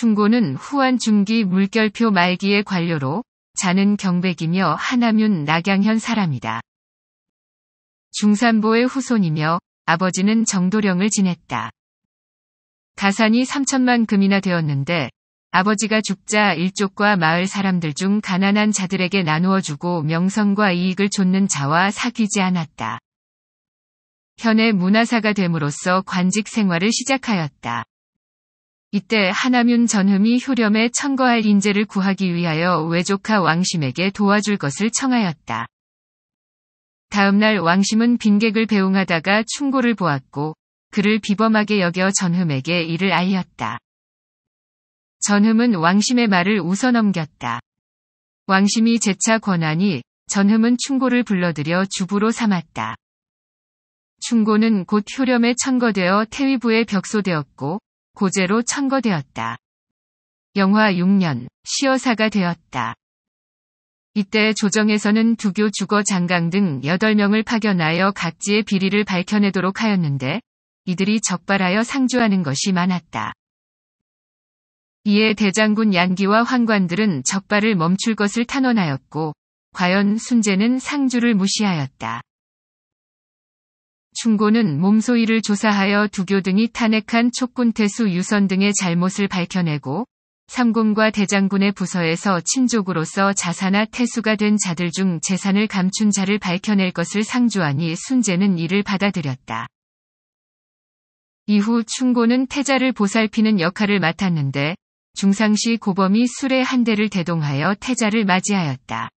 충고는 후한 중기 물결표 말기의 관료로 자는 경백이며 하남윤 낙양현 사람이다. 중산보의 후손이며 아버지는 정도령을 지냈다. 가산이 3천만 금이나 되었는데 아버지가 죽자 일족과 마을 사람들 중 가난한 자들에게 나누어 주고 명성과 이익을 좇는 자와 사귀지 않았다. 현의 문화사가 됨으로써 관직 생활을 시작하였다. 이때 하남윤 전흠이 효렴에 천거할 인재를 구하기 위하여 외조카 왕심에게 도와줄 것을 청하였다. 다음날 왕심은 빈객을 배웅하다가 충고를 보았고 그를 비범하게 여겨 전흠에게 이를 알렸다. 전흠은 왕심의 말을 웃어 넘겼다. 왕심이 재차 권하니 전흠은 충고를 불러들여 주부로 삼았다. 충고는 곧 효렴에 천거되어 태위부에 벽소되었고 고제로 천거되었다. 영화 6년 시어사가 되었다. 이때 조정에서는 두교 주거 장강 등 8명을 파견하여 각지의 비리를 밝혀내도록 하였는데 이들이 적발하여 상주하는 것이 많았다. 이에 대장군 양기와 환관들은 적발을 멈출 것을 탄원하였고 과연 순재는 상주를 무시하였다. 충고는 몸소이를 조사하여 두교 등이 탄핵한 촉군태수 유선 등의 잘못을 밝혀내고 삼군과 대장군의 부서에서 친족으로서 자사나 태수가 된 자들 중 재산을 감춘 자를 밝혀낼 것을 상주하니 순재는 이를 받아들였다. 이후 충고는 태자를 보살피는 역할을 맡았는데 중상시 고범이 술의 한 대를 대동하여 태자를 맞이하였다.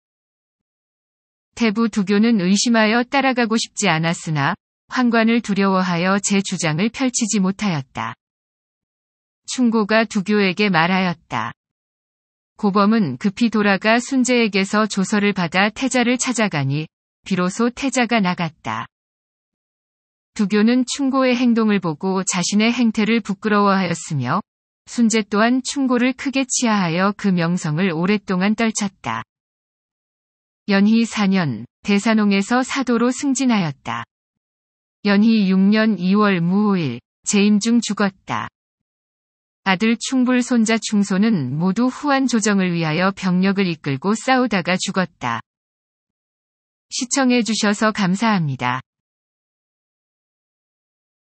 태부 두교는 의심하여 따라가고 싶지 않았으나 환관을 두려워하여 제 주장을 펼치지 못하였다. 충고가 두교에게 말하였다. 고범은 급히 돌아가 순재에게서 조서를 받아 태자를 찾아가니 비로소 태자가 나갔다. 두교는 충고의 행동을 보고 자신의 행태를 부끄러워하였으며 순재 또한 충고를 크게 치하하여 그 명성을 오랫동안 떨쳤다. 연희 4년 대산홍에서 사도로 승진하였다. 연희 6년 2월 무호일 재임 중 죽었다. 아들 충불 손자 충소는 모두 후한 조정을 위하여 병력을 이끌고 싸우다가 죽었다. 시청해 주셔서 감사합니다.